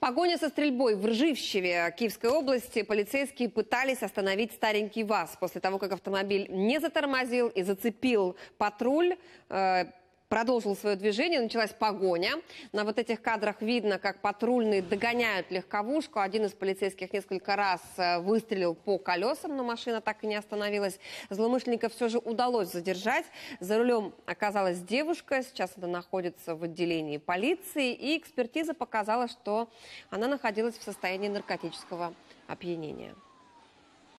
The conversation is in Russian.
Погоня со стрельбой в Рживщеве Киевской области. Полицейские пытались остановить старенький ВАЗ после того, как автомобиль не затормозил и зацепил патруль. Э продолжил свое движение, началась погоня. На вот этих кадрах видно, как патрульные догоняют легковушку. Один из полицейских несколько раз э, выстрелил по колесам, но машина так и не остановилась. Злоумышленника все же удалось задержать. За рулем оказалась девушка, сейчас она находится в отделении полиции. И экспертиза показала, что она находилась в состоянии наркотического опьянения.